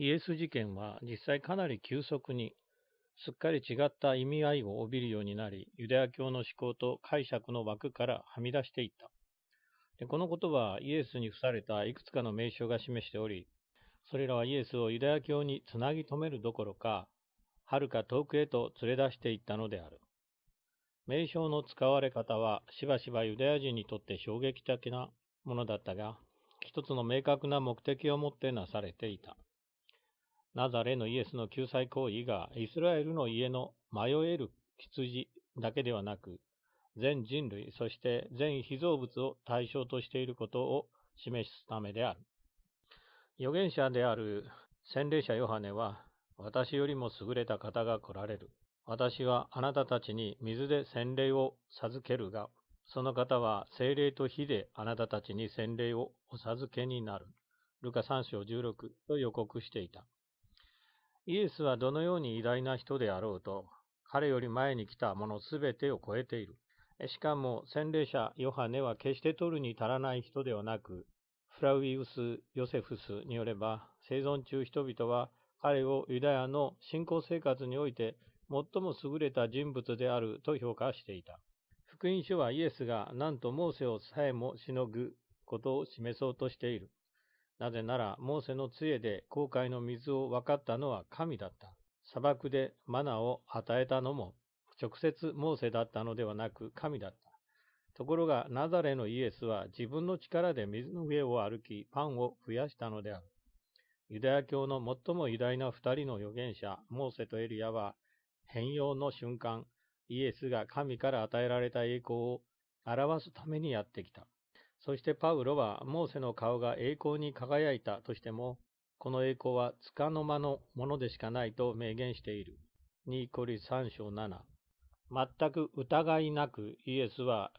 イエス事件は実際かなり急速に、すっかり違った意味合いを帯びるようになり、ユダヤ教の思考と解釈の枠からはみ出していった。でこのことはイエスに付されたいくつかの名称が示しており、それらはイエスをユダヤ教につなぎ止めるどころか、はるか遠くへと連れ出していったのである。名称の使われ方はしばしばユダヤ人にとって衝撃的なものだったが、一つの明確な目的を持ってなされていた。ナザレのイエスの救済行為がイスラエルの家の迷える羊だけではなく、全人類、そして全被造物を対象としていることを示すためである。預言者である洗礼者ヨハネは、私よりも優れた方が来られる。私はあなたたちに水で洗礼を授けるが、その方は精霊と火であなたたちに洗礼をお授けになる。ルカ3章16と予告していた。イエスはどのように偉大な人であろうと、彼より前に来たものすべてを超えている。しかも、洗礼者ヨハネは決して取るに足らない人ではなく、フラウィウス・ヨセフスによれば、生存中人々は彼をユダヤの信仰生活において最も優れた人物であると評価していた。福音書はイエスがなんとモーセをさえもしのぐことを示そうとしている。なぜなら、モーセの杖で航海の水を分かったのは神だった。砂漠でマナを与えたのも、直接モーセだったのではなく神だった。ところが、ナザレのイエスは自分の力で水の上を歩き、パンを増やしたのである。ユダヤ教の最も偉大な二人の預言者、モーセとエリアは、変容の瞬間、イエスが神から与えられた栄光を表すためにやってきた。そしてパウロはモーセの顔が栄光に輝いたとしても、この栄光はつかの間のものでしかないと明言している。2コリ3章7。全く疑いなくイエスは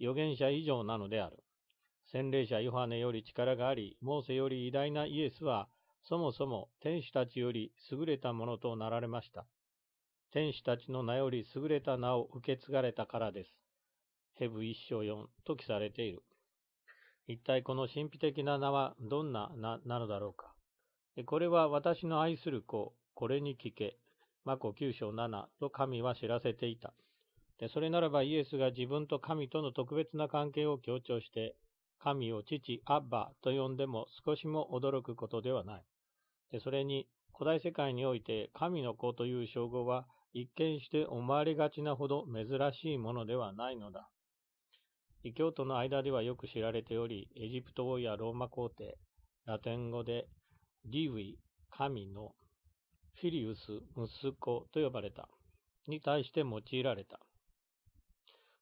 預言者以上なのである。洗礼者ヨハネより力があり、モーセより偉大なイエスは、そもそも天使たちより優れたものとなられました。天使たちの名より優れた名を受け継がれたからです。ヘブ一章四と記されている。一体この神秘的な名はどんな名なのだろうか。これは私の愛する子、これに聞け。マコ9章7と神は知らせていた。それならばイエスが自分と神との特別な関係を強調して、神を父、アッバと呼んでも少しも驚くことではない。それに、古代世界において神の子という称号は一見して思われがちなほど珍しいものではないのだ。異教徒の間ではよく知られており、エジプト王やローマ皇帝、ラテン語でディウィ、神のフィリウス、息子と呼ばれた、に対して用いられた。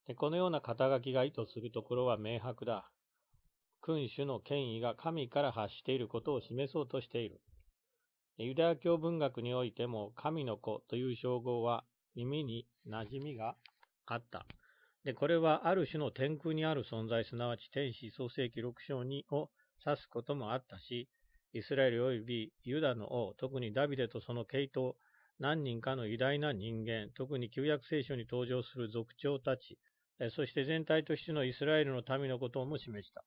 でこのような肩書きが意図するところは明白だ。君主の権威が神から発していることを示そうとしている。ユダヤ教文学においても神の子という称号は耳に馴染みがあった。で、これはある種の天空にある存在、すなわち天使創世記6章2を指すこともあったし、イスラエル及びユダの王、特にダビデとその系統、何人かの偉大な人間、特に旧約聖書に登場する族長たち、そして全体としてのイスラエルの民のことも示した。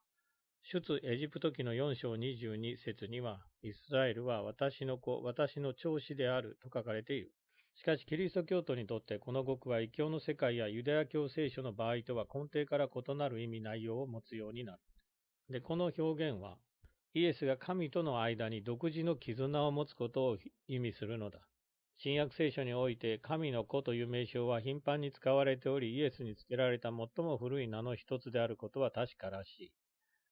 出エジプト記の4章22節には、イスラエルは私の子、私の長子であると書かれている。しかし、キリスト教徒にとって、この語句は異教の世界やユダヤ教聖書の場合とは根底から異なる意味内容を持つようになる。で、この表現は、イエスが神との間に独自の絆を持つことを意味するのだ。新約聖書において、神の子という名称は頻繁に使われており、イエスに付けられた最も古い名の一つであることは確からしい。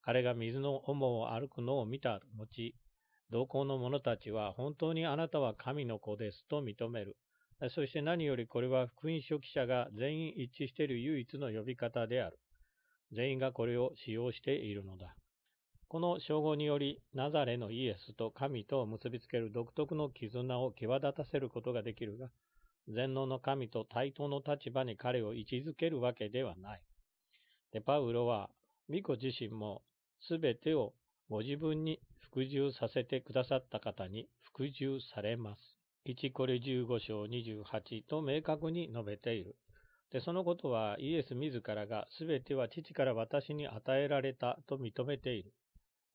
彼が水の主を歩くのを見た後、同行の者たちは、本当にあなたは神の子ですと認める。そして何よりこれは福音書記者が全員一致している唯一の呼び方である。全員がこれを使用しているのだ。この称号により、ナザレのイエスと神とを結びつける独特の絆を際立たせることができるが、全能の神と対等の立場に彼を位置づけるわけではない。で、パウロは、巫女自身も、すべてをご自分に服従させてくださった方に服従されます。1コリ15章28と明確に述べている。で、そのことはイエス自らが全ては父から私に与えられたと認めている。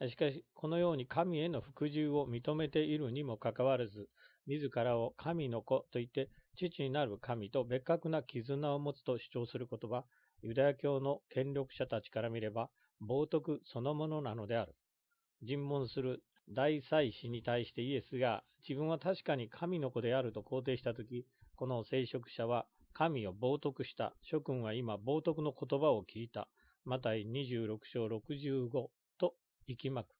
しかし、このように神への服従を認めているにもかかわらず、自らを神の子といって、父になる神と別格な絆を持つと主張することは、ユダヤ教の権力者たちから見れば、冒涜そのものなのである。尋問する大祭司に対してイエスが自分は確かに神の子であると肯定したとき、この聖職者は神を冒涜した。諸君は今冒涜の言葉を聞いた。マタイ26章65と行きまく。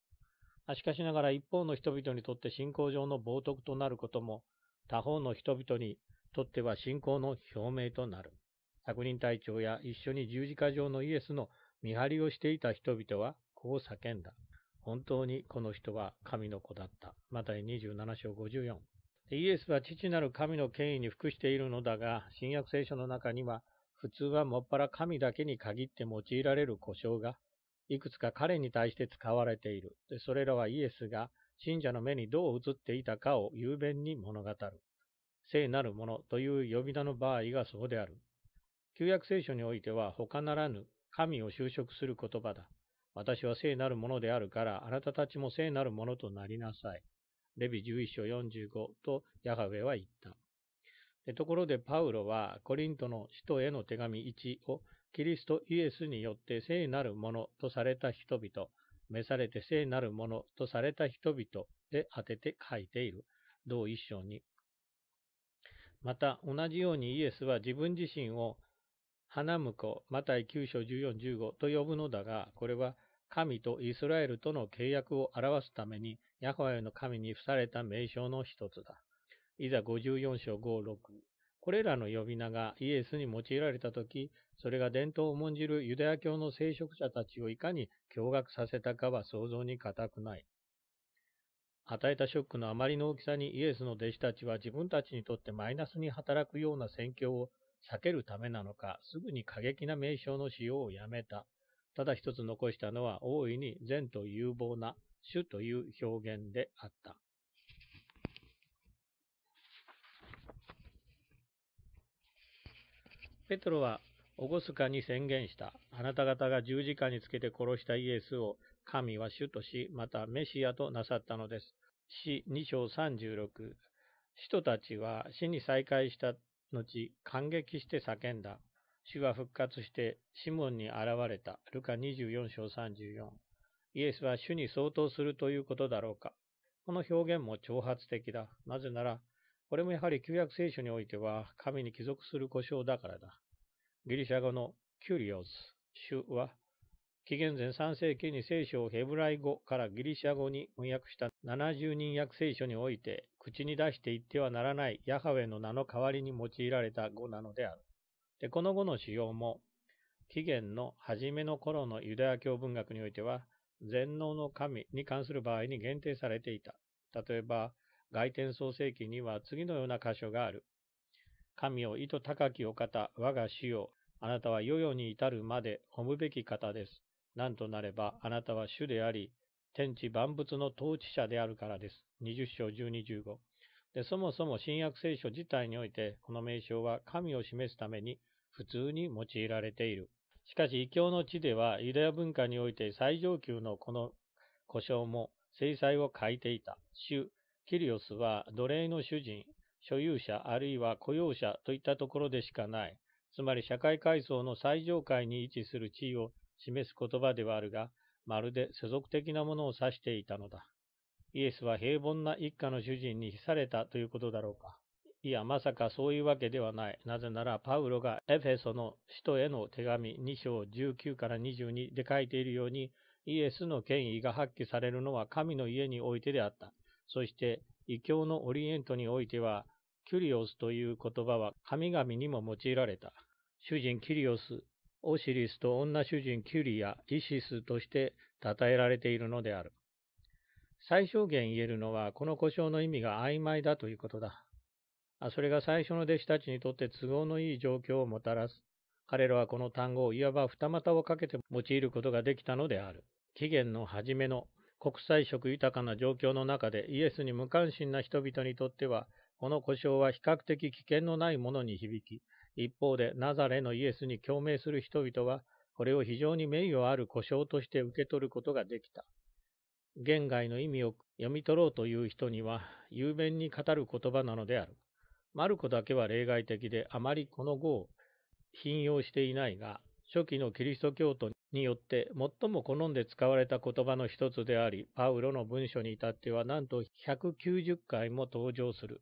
しかしながら一方の人々にとって信仰上の冒涜となることも、他方の人々にとっては信仰の表明となる。百人隊長や一緒に十字架上のイエスの見張りをしていた人々はこう叫んだ。本当にこの人は神の子だった。マタイ27章54。イエスは父なる神の権威に服しているのだが、新約聖書の中には、普通はもっぱら神だけに限って用いられる故障が、いくつか彼に対して使われている。でそれらはイエスが信者の目にどう映っていたかを雄弁に物語る。聖なる者という呼び名の場合がそうである。旧約聖書においては他ならぬ神を就職する言葉だ。私は聖なるものであるから、あなたたちも聖なるものとなりなさい。レビ11章45とヤハウェは言った。ところでパウロはコリントの使徒への手紙1をキリストイエスによって聖なるものとされた人々、召されて聖なるものとされた人々で当てて書いている。同一章に。また同じようにイエスは自分自身を花婿、マタイ9章14、15と呼ぶのだが、これは神とイスラエルとの契約を表すために、ヤハウの神に付された名称の一つだ。いざ54章56。これらの呼び名がイエスに用いられた時それが伝統を重んじるユダヤ教の聖職者たちをいかに驚愕させたかは想像に難くない。与えたショックのあまりの大きさにイエスの弟子たちは自分たちにとってマイナスに働くような宣教を避けるためなのか、すぐに過激な名称の使用をやめた。ただ一つ残したのは大いに善と有望な主という表現であった。ペトロは厳かに宣言した。あなた方が十字架につけて殺したイエスを神は主とし、またメシアとなさったのです。死2章36。使徒たちは死に再会した後、感激して叫んだ。主は復活して、シモンに現れた。ルカ24章34。イエスは主に相当するということだろうか。この表現も挑発的だ。なぜなら、これもやはり旧約聖書においては、神に帰属する故障だからだ。ギリシャ語のキュリオス、主は、紀元前3世紀に聖書をヘブライ語からギリシャ語に翻訳した70人訳聖書において、口に出して言ってはならないヤハウェの名の代わりに用いられた語なのである。で、この後の使用も、紀元の初めの頃のユダヤ教文学においては、全能の神に関する場合に限定されていた。例えば、外天創世記には次のような箇所がある。神を意図高きお方、我が主よ。あなたは世々に至るまで褒むべき方です。なんとなれば、あなたは主であり、天地万物の統治者であるからです。20章12、15。で、そもそも新約聖書自体において、この名称は神を示すために、普通に用いられている。しかし、異教の地では、ユダヤ文化において最上級のこの故障も制裁を欠いていた。主、キリオスは奴隷の主人、所有者あるいは雇用者といったところでしかない。つまり社会階層の最上階に位置する地位を示す言葉ではあるが、まるで世俗的なものを指していたのだ。イエスは平凡な一家の主人に被されたということだろうか。いや、まさかそういうわけではない。なぜなら、パウロがエフェソの使徒への手紙2章19から22で書いているように、イエスの権威が発揮されるのは神の家においてであった。そして、異教のオリエントにおいては、キュリオスという言葉は神々にも用いられた。主人キュリオス、オシリスと女主人キュリア、イシスとして称えられているのである。最小限言えるのは、この故障の意味が曖昧だということだ。それが最初の弟子たちにとって都合のいい状況をもたらす。彼らはこの単語をいわば二股をかけて用いることができたのである。紀元の初めの国際色豊かな状況の中でイエスに無関心な人々にとっては、この故障は比較的危険のないものに響き、一方でナザレのイエスに共鳴する人々は、これを非常に名誉ある故障として受け取ることができた。言外の意味を読み取ろうという人には、雄弁に語る言葉なのである。マルコだけは例外的であまりこの語を引用していないが、初期のキリスト教徒によって最も好んで使われた言葉の一つであり、パウロの文書に至ってはなんと190回も登場する。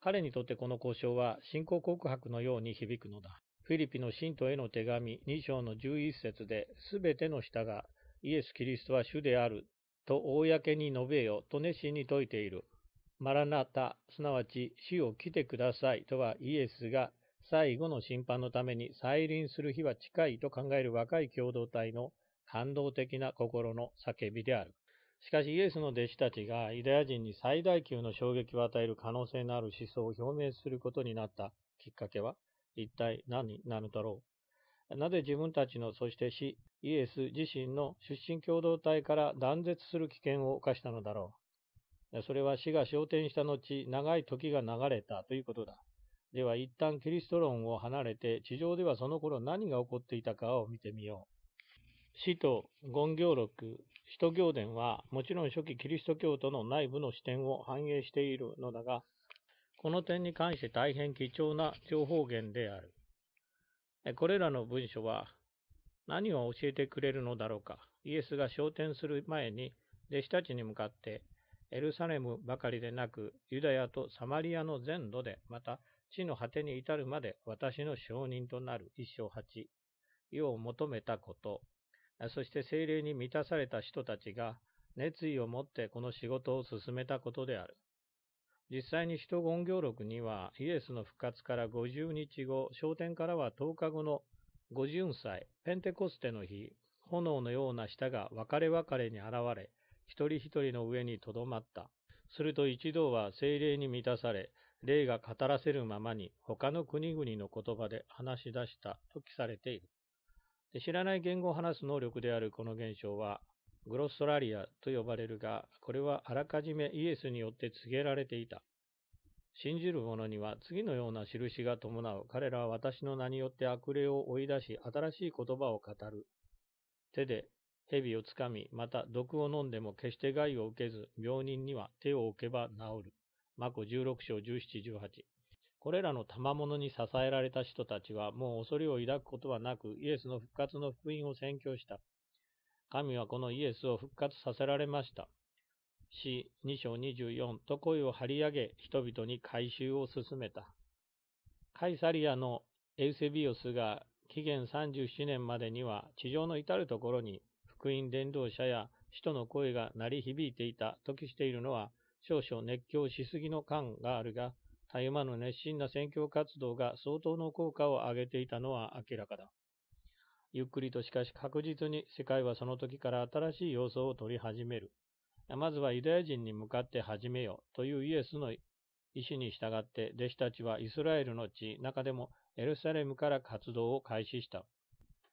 彼にとってこの交渉は信仰告白のように響くのだ。フィリピの信徒への手紙2章の11節で、すべての下がイエス・キリストは主であると公に述べよと熱心に説いている。マラナタ、すなわち死を来てくださいとはイエスが最後の審判のために再臨する日は近いと考える若い共同体の感動的な心の叫びである。しかしイエスの弟子たちがユダヤ人に最大級の衝撃を与える可能性のある思想を表明することになったきっかけは一体何なのだろうなぜ自分たちのそして死イエス自身の出身共同体から断絶する危険を冒したのだろうそれは死が昇天した後、長い時が流れたということだ。では一旦キリスト論を離れて、地上ではその頃何が起こっていたかを見てみよう。死と言行録、使徒行伝は、もちろん初期キリスト教徒の内部の視点を反映しているのだが、この点に関して大変貴重な情報源である。これらの文書は、何を教えてくれるのだろうか。イエスが昇天する前に、弟子たちに向かって、エルサレムばかりでなく、ユダヤとサマリアの全土で、また、地の果てに至るまで私の承認となる。一章八。世を求めたこと。そして精霊に満たされた人たちが、熱意を持ってこの仕事を進めたことである。実際に使徒言行録には、イエスの復活から50日後、昇天からは10日後の50歳、ペンテコステの日、炎のような舌が別れ別れに現れ、一人一人の上にとどまった。すると一同は精霊に満たされ、霊が語らせるままに他の国々の言葉で話し出したと記されている。で知らない言語を話す能力であるこの現象は、グロストラリアと呼ばれるが、これはあらかじめイエスによって告げられていた。信じる者には次のような印が伴う。彼らは私の名によって悪霊を追い出し、新しい言葉を語る。手で蛇をつかみ、また毒を飲んでも決して害を受けず、病人には手を置けば治る。マコ16章17、18。これらの賜物に支えられた人たちは、もう恐れを抱くことはなく、イエスの復活の福音を宣教した。神はこのイエスを復活させられました。詩2章24と声を張り上げ、人々に改修を進めた。カイサリアのエウセビオスが紀元37年までには地上の至るところに福音伝道者や使徒の声が鳴り響いていたとしているのは、少々熱狂しすぎの感があるが、たゆまぬ熱心な宣教活動が相当の効果を上げていたのは明らかだ。ゆっくりとしかし確実に世界はその時から新しい様相を取り始める。まずはユダヤ人に向かって始めよというイエスの意思に従って弟子たちはイスラエルの地、中でもエルサレムから活動を開始した。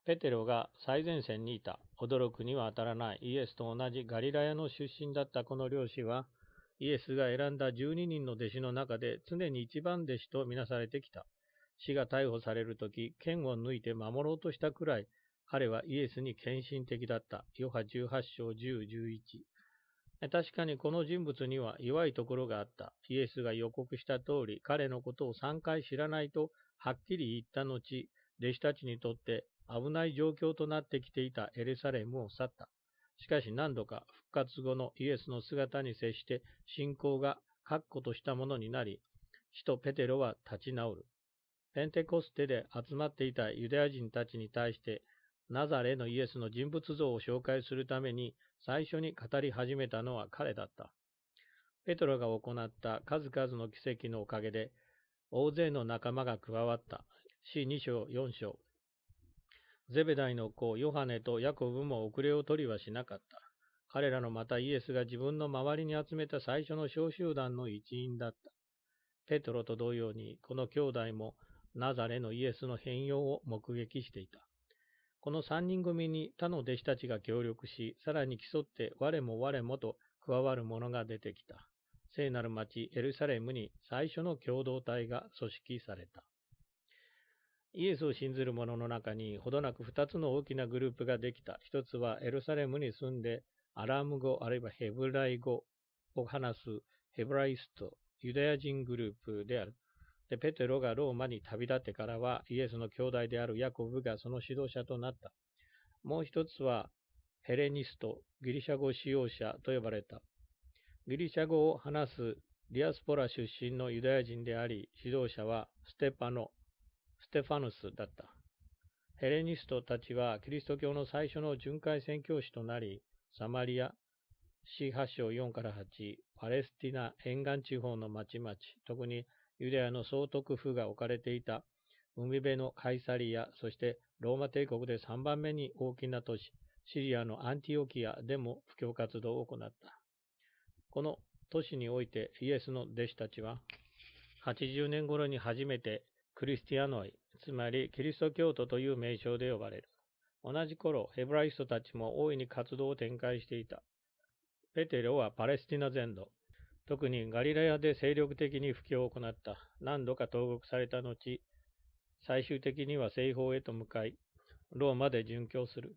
ペテロが最前線にいた、驚くには当たらないイエスと同じガリラヤの出身だったこの漁師は、イエスが選んだ12人の弟子の中で常に一番弟子とみなされてきた。死が逮捕されるとき、剣を抜いて守ろうとしたくらい、彼はイエスに献身的だった。ヨハ18章10、11。確かにこの人物には弱いところがあった。イエスが予告した通り、彼のことを3回知らないとはっきり言った後、弟子たちにとって危ない状況となってきていたエルサレムを去った。しかし何度か復活後のイエスの姿に接して信仰が確固としたものになり、使徒ペテロは立ち直る。ペンテコステで集まっていたユダヤ人たちに対して、ナザレのイエスの人物像を紹介するために最初に語り始めたのは彼だった。ペトロが行った数々の奇跡のおかげで、大勢の仲間が加わった。C2 章4章、ゼベダイの子ヨハネとヤコブも遅れを取りはしなかった。彼らのまたイエスが自分の周りに集めた最初の小集団の一員だった。ペトロと同様に、この兄弟もナザレのイエスの変容を目撃していた。この三人組に他の弟子たちが協力し、さらに競って我も我もと加わる者が出てきた。聖なる町エルサレムに最初の共同体が組織された。イエスを信ずる者の中に、ほどなく二つの大きなグループができた。一つはエルサレムに住んで、アラーム語あるいはヘブライ語を話すヘブライスト、ユダヤ人グループである。で、ペテロがローマに旅立ってからは、イエスの兄弟であるヤコブがその指導者となった。もう一つは、ヘレニスト、ギリシャ語使用者と呼ばれた。ギリシャ語を話すディアスポラ出身のユダヤ人であり、指導者はステパノ、テファヌスだった。ヘレニストたちはキリスト教の最初の巡回宣教師となり、サマリア、四8章4から8、パレスティナ沿岸地方の町々、特にユダヤの総督府が置かれていた海辺のカイサリア、そしてローマ帝国で3番目に大きな都市、シリアのアンティオキアでも布教活動を行った。この都市においてイエスの弟子たちは、80年頃に初めてクリスティアノイ、つまりキリスト教徒という名称で呼ばれる。同じ頃、ヘブライストたちも大いに活動を展開していた。ペテロはパレスティナ全土、特にガリラヤで精力的に布教を行った。何度か投獄された後、最終的には西方へと向かい、ローマで殉教する。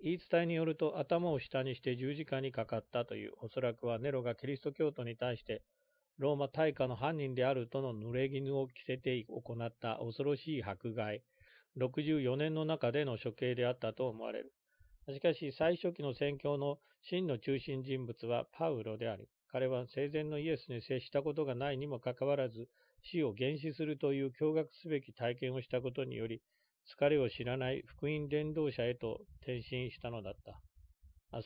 言い伝えによると頭を下にして十字架にかかったという、おそらくはネロがキリスト教徒に対してローマ大火の犯人であるとの濡れ衣を着せて行った恐ろしい迫害、64年の中での処刑であったと思われる。しかし、最初期の宣教の真の中心人物はパウロであり、彼は生前のイエスに接したことがないにもかかわらず、死を原始するという驚愕すべき体験をしたことにより、疲れを知らない福音伝道者へと転身したのだった。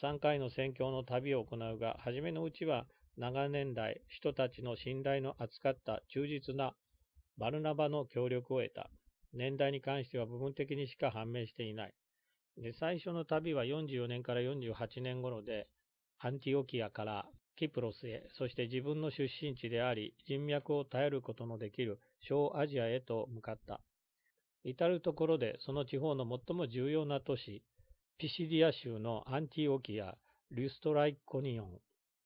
3回の宣教の旅を行うが、初めのうちは長年来人たちの信頼の厚かった忠実なバルナバの協力を得た。年代に関しては部分的にしか判明していない。で最初の旅は44年から48年頃で、アンティオキアからキプロスへ、そして自分の出身地であり、人脈を頼ることのできる小アジアへと向かった。至るところでその地方の最も重要な都市、ピシディア州のアンティオキア、リュストライコニオン、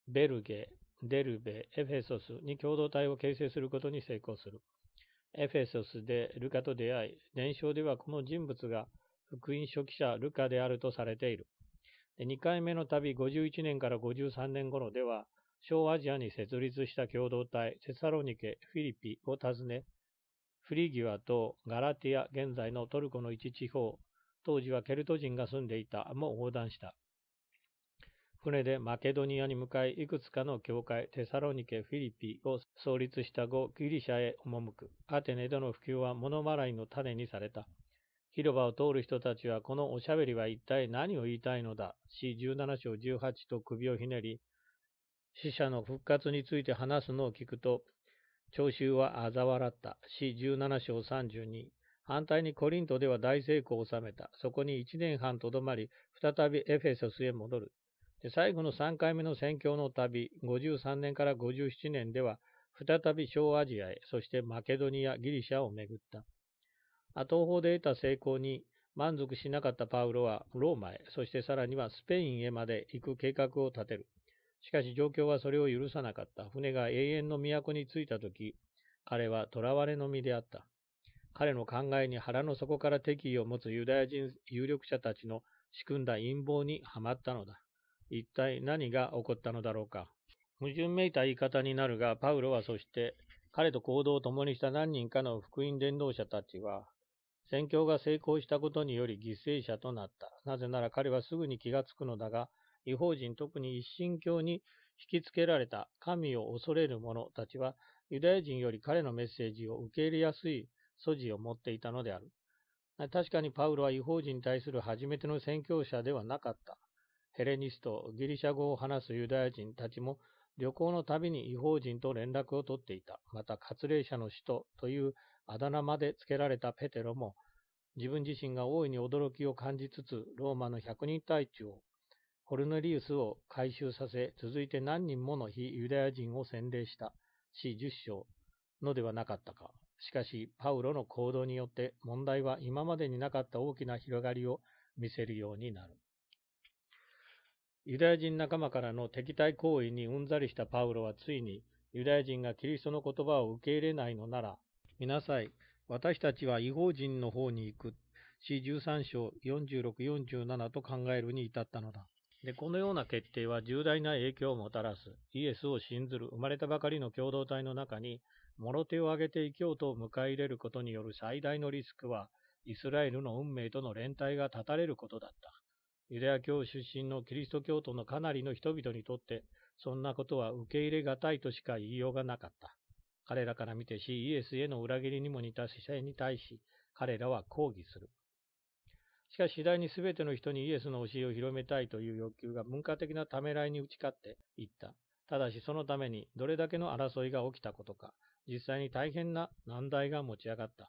ベルゲ、デルベ、エフェソスに共同体を形成することに成功する。エフェソスでルカと出会い、伝承ではこの人物が福音書記者ルカであるとされている。2回目の旅51年から53年頃では、小アジアに設立した共同体、テサロニケ、フィリピを訪ね、フリギアとガラティア、現在のトルコの一地方、当時はケルト人が住んでいた、も横断した。船でマケドニアに向かい、いくつかの教会、テサロニケ、フィリピを創立した後、ギリシャへ赴く。アテネでの普及は物笑いの種にされた。広場を通る人たちは、このおしゃべりは一体何を言いたいのだ。C17 章18と首をひねり、死者の復活について話すのを聞くと、聴衆は嘲笑った。C17 章32。反対にコリントでは大成功を収めた。そこに1年半とどまり、再びエフェソスへ戻る。最後の3回目の宣教の旅、53年から57年では、再び小アジアへ、そしてマケドニア、ギリシャを巡った。東方で得た成功に満足しなかったパウロはローマへ、そしてさらにはスペインへまで行く計画を立てる。しかし状況はそれを許さなかった。船が永遠の都に着いたとき、彼は囚われの身であった。彼の考えに腹の底から敵意を持つユダヤ人有力者たちの仕組んだ陰謀にはまったのだ。一体何が起こったのだろうか。矛盾めいた言い方になるが、パウロはそして、彼と行動を共にした何人かの福音伝道者たちは、宣教が成功したことにより犠牲者となった。なぜなら彼はすぐに気がつくのだが、違法人特に一神教に引きつけられた神を恐れる者たちは、ユダヤ人より彼のメッセージを受け入れやすい素地を持っていたのである。確かにパウロは違法人に対する初めての宣教者ではなかった。ヘレニスト、ギリシャ語を話すユダヤ人たちも旅行のたびに違法人と連絡を取っていた。また、割礼者の使徒というあだ名まで付けられたペテロも、自分自身が大いに驚きを感じつつ、ローマの百人隊長、ホルネリウスを回収させ、続いて何人もの非ユダヤ人を洗礼した、死十章のではなかったか。しかし、パウロの行動によって問題は今までになかった大きな広がりを見せるようになる。ユダヤ人仲間からの敵対行為にうんざりしたパウロはついに、ユダヤ人がキリストの言葉を受け入れないのなら、見なさい、私たちは違法人の方に行く。c 13章46、47と考えるに至ったのだ。で、このような決定は重大な影響をもたらす。イエスを信ずる生まれたばかりの共同体の中に、もろ手を挙げて異教徒を迎え入れることによる最大のリスクは、イスラエルの運命との連帯が断たれることだった。ユダヤ教出身のキリスト教徒のかなりの人々にとって、そんなことは受け入れがたいとしか言いようがなかった。彼らから見てし、イエスへの裏切りにも似た姿勢に対し、彼らは抗議する。しかし次第に全ての人にイエスの教えを広めたいという欲求が文化的なためらいに打ち勝っていった。ただしそのためにどれだけの争いが起きたことか、実際に大変な難題が持ち上がった。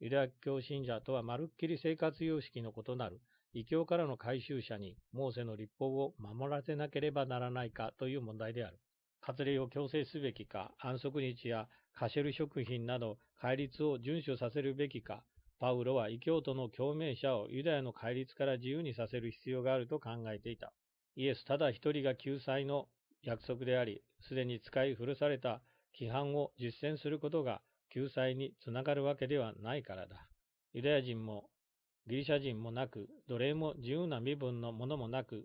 ユダヤ教信者とはまるっきり生活様式の異なる異教からの回収者にモーセの立法を守らせなければならないかという問題である。割礼を強制すべきか、安息日やカシェル食品など戒律を遵守させるべきか、パウロは異教徒の共鳴者をユダヤの戒律から自由にさせる必要があると考えていた。イエスただ一人が救済の約束であり、すでに使い古された規範を実践することが救済につながるわけではないからだ。ユダヤ人もギリシャ人もなく、奴隷も自由な身分のものもなく、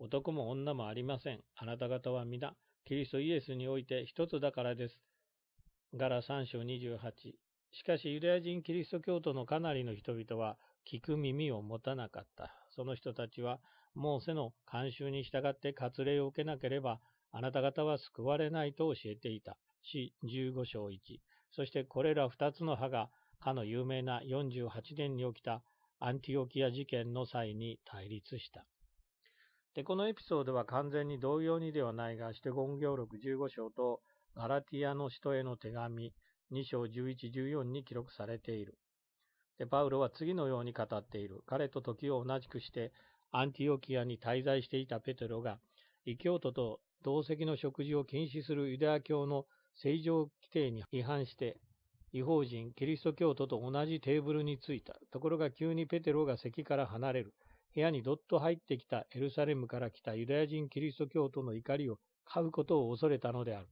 男も女もありません。あなた方は皆、キリストイエスにおいて一つだからです。ガラ3章28。しかしユダヤ人キリスト教徒のかなりの人々は聞く耳を持たなかった。その人たちは、モーセの慣習に従って割礼を受けなければ、あなた方は救われないと教えていた。詩15章1。そしてこれら2つの派が、かの有名な48年に起きたアンティオキア事件の際に対立した。で、このエピソードは完全に同様にではないが、シテゴン行録15章とガラティアの人への手紙2章11、14に記録されている。で、パウロは次のように語っている。彼と時を同じくして、アンティオキアに滞在していたペテロが、異教徒と同席の食事を禁止するユダヤ教の正常規定に違反して違法人、キリスト教徒と同じテーブルに着いた。ところが急にペテロが席から離れる。部屋にどっと入ってきたエルサレムから来たユダヤ人キリスト教徒の怒りを買うことを恐れたのである。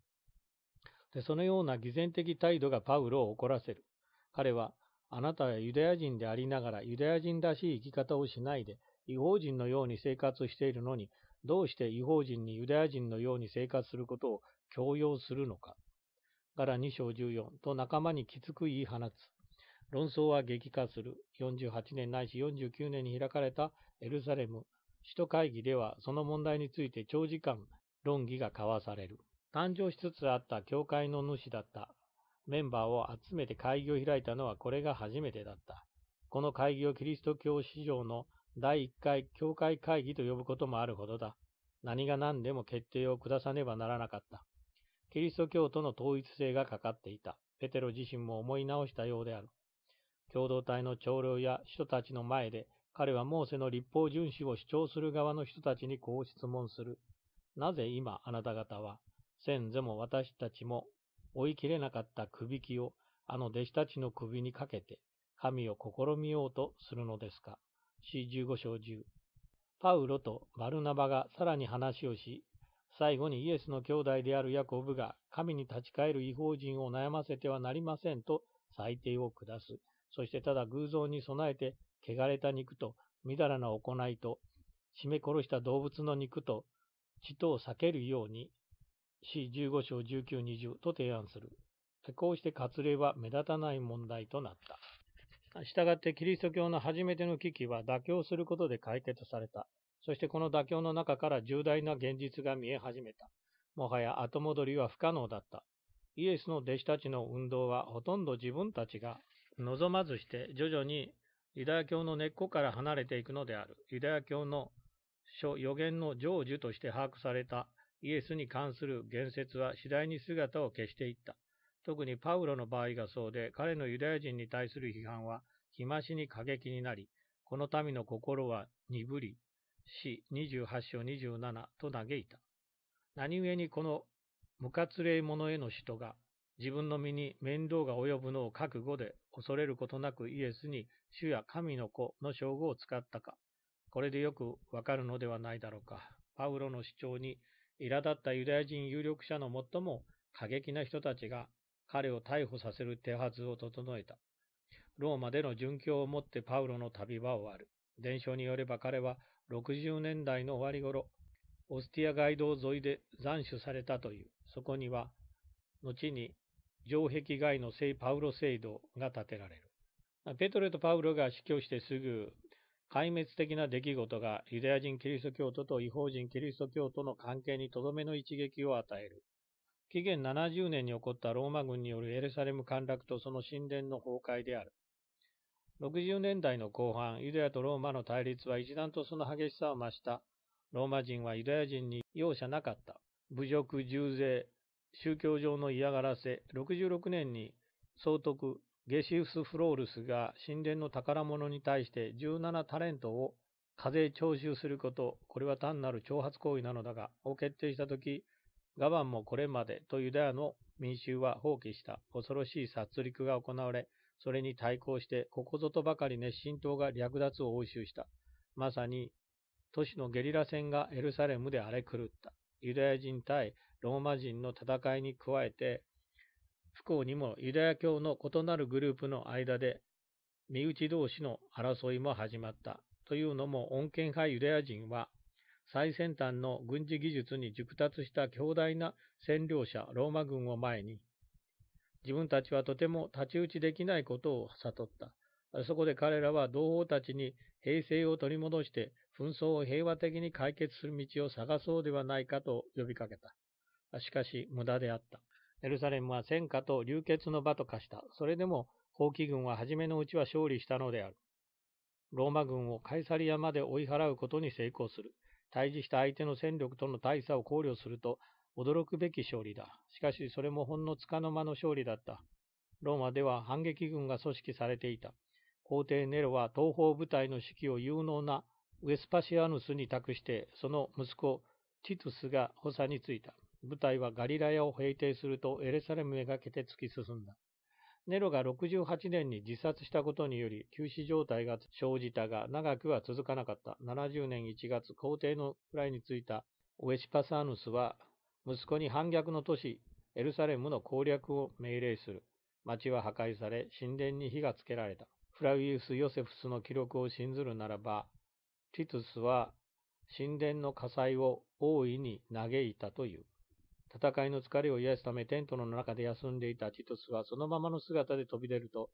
で、そのような偽善的態度がパウロを怒らせる。彼は、あなたはユダヤ人でありながらユダヤ人らしい生き方をしないで、違法人のように生活しているのに、どうして違法人にユダヤ人のように生活することを強要するのか。柄2章14と仲間にきつく言い放つ。論争は激化する。48年ないし49年に開かれたエルサレム首都会議ではその問題について長時間論議が交わされる。誕生しつつあった教会の主だったメンバーを集めて会議を開いたのはこれが初めてだった。この会議をキリスト教史上の第1回教会会議と呼ぶこともあるほどだ。何が何でも決定を下さねばならなかった。キリスト教徒の統一性がかかっていた。ペテロ自身も思い直したようである。共同体の長老や人たちの前で、彼はモーセの立法遵守を主張する側の人たちにこう質問する。なぜ今あなた方は、先祖も私たちも追い切れなかったくびきをあの弟子たちの首にかけて、神を試みようとするのですか。C15 章10。パウロとバルナバがさらに話をし、最後にイエスの兄弟であるヤコブが、神に立ち返る違法人を悩ませてはなりませんと裁定を下す。そしてただ偶像に備えて、汚れた肉と、みだらな行いと、締め殺した動物の肉と、血とを避けるように、C15 章1920と提案する。こうして割礼は目立たない問題となった。したがってキリスト教の初めての危機は妥協することで解決された。そしてこの妥協の中から重大な現実が見え始めた。もはや後戻りは不可能だった。イエスの弟子たちの運動はほとんど自分たちが望まずして徐々にユダヤ教の根っこから離れていくのである。ユダヤ教の諸予言の成就として把握されたイエスに関する言説は次第に姿を消していった。特にパウロの場合がそうで、彼のユダヤ人に対する批判は日増しに過激になり、この民の心は鈍り、詩28章27と嘆いた。何故にこの無活霊者への徒が自分の身に面倒が及ぶのを覚悟で恐れることなくイエスに主や神の子の称号を使ったか。これでよくわかるのではないだろうか。パウロの主張に苛立ったユダヤ人有力者の最も過激な人たちが彼を逮捕させる手はずを整えた。ローマでの殉教をもってパウロの旅は終わる。伝承によれば彼は60年代の終わり頃、オスティア街道沿いで斬首されたという、そこには、後に城壁外の聖パウロ聖堂が建てられる。ペトロとパウロが死去してすぐ、壊滅的な出来事がユダヤ人キリスト教徒と違法人キリスト教徒の関係にとどめの一撃を与える。紀元70年に起こったローマ軍によるエルサレム陥落とその神殿の崩壊である。60年代の後半、ユダヤとローマの対立は一段とその激しさを増した。ローマ人はユダヤ人に容赦なかった。侮辱、重税、宗教上の嫌がらせ、66年に総督ゲシウス・フロールスが神殿の宝物に対して17タレントを課税徴収すること、これは単なる挑発行為なのだが、を決定したとき、ガバンもこれまでとユダヤの民衆は放棄した恐ろしい殺戮が行われ、それに対抗して、ここぞとばかり熱心党が略奪を押収した。まさに、都市のゲリラ戦がエルサレムで荒れ狂った。ユダヤ人対ローマ人の戦いに加えて、不幸にもユダヤ教の異なるグループの間で、身内同士の争いも始まった。というのも、穏健派ユダヤ人は、最先端の軍事技術に熟達した強大な占領者ローマ軍を前に、自分たちはとても太刀打ちできないことを悟った。そこで彼らは同胞たちに平成を取り戻して紛争を平和的に解決する道を探そうではないかと呼びかけた。しかし無駄であった。エルサレムは戦火と流血の場と化した。それでも法規軍は初めのうちは勝利したのである。ローマ軍をカイサリアまで追い払うことに成功する。対峙した相手の戦力との大差を考慮すると、驚くべき勝利だ。しかしそれもほんのつかの間の勝利だった。ローマでは反撃軍が組織されていた。皇帝ネロは東方部隊の指揮を有能なウェスパシアヌスに託して、その息子チトゥスが補佐に就いた。部隊はガリラヤを平定するとエルサレムへがけて突き進んだ。ネロが68年に自殺したことにより休止状態が生じたが長くは続かなかった。70年1月、皇帝の位についたウェシパサーヌスは息子に反逆の都市、エルサレムの攻略を命令する。町は破壊され、神殿に火がつけられた。フラウィウス・ヨセフスの記録を信ずるならば、ティトゥスは神殿の火災を大いに嘆いたという。戦いの疲れを癒すためテントの中で休んでいたティトゥスはそのままの姿で飛び出ると、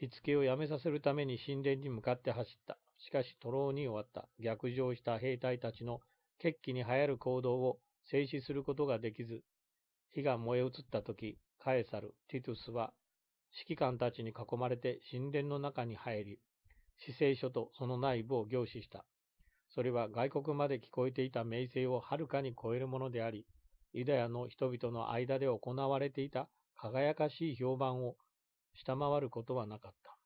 火付けをやめさせるために神殿に向かって走った。しかし、徒労に終わった。逆上した兵隊たちの決起に流行る行動を静止することができず、火が燃え移った時、カエサル、ティトゥスは、指揮官たちに囲まれて神殿の中に入り、死聖書とその内部を凝視した。それは外国まで聞こえていた名声をはるかに超えるものであり、ユダヤの人々の間で行われていた輝かしい評判を下回ることはなかった。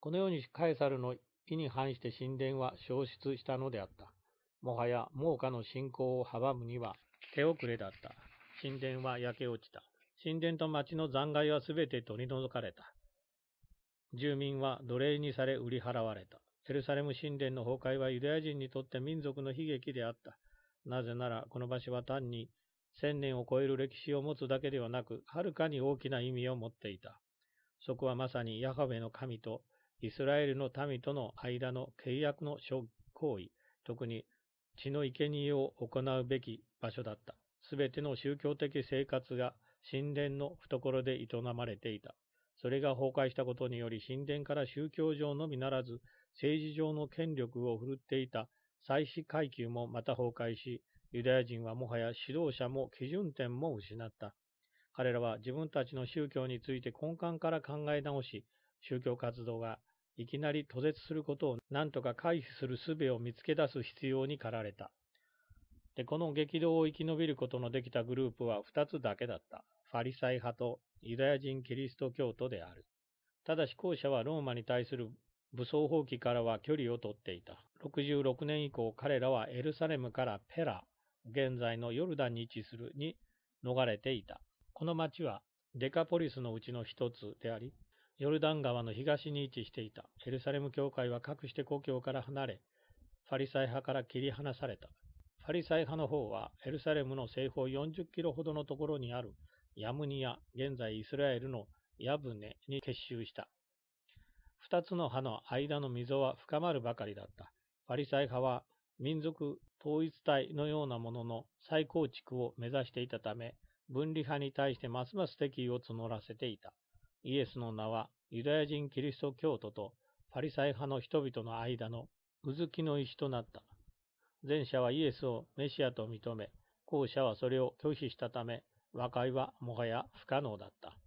このようにカエサルの意に反して神殿は消失したのであった。もはや猛火の信仰を阻むには手遅れだった。神殿は焼け落ちた。神殿と町の残骸はすべて取り除かれた。住民は奴隷にされ売り払われた。エルサレム神殿の崩壊はユダヤ人にとって民族の悲劇であった。なぜなら、この場所は単に千年を超える歴史を持つだけではなく、はるかに大きな意味を持っていた。そこはまさにヤハウェの神とイスラエルの民との間の契約の行為、特に血の生贄を行うべき場所だった。すべての宗教的生活が神殿の懐で営まれていた。それが崩壊したことにより神殿から宗教上のみならず政治上の権力を振るっていた祭祀階級もまた崩壊し、ユダヤ人はもはや指導者も基準点も失った。彼らは自分たちの宗教について根幹から考え直し、宗教活動がいきなり途絶することを何とか回避する術を見つけ出す必要に駆られた。で、この激動を生き延びることのできたグループは2つだけだった。ファリサイ派とユダヤ人キリスト教徒である。ただし後者はローマに対する武装放棄からは距離をとっていた。66年以降彼らはエルサレムからペラ、現在のヨルダンに位置するに逃れていた。この町はデカポリスのうちの一つであり、ヨルダン川の東に位置していたエルサレム教会はかくして故郷から離れ、ファリサイ派から切り離された。ファリサイ派の方はエルサレムの西方40キロほどのところにあるヤムニア、現在イスラエルのヤブネに結集した。二つの派の間の溝は深まるばかりだった。ファリサイ派は民族統一体のようなものの再構築を目指していたため、分離派に対してますます敵意を募らせていた。イエスの名はユダヤ人キリスト教徒とパリサイ派の人々の間のうずきの石となった。前者はイエスをメシアと認め、後者はそれを拒否したため、和解はもはや不可能だった。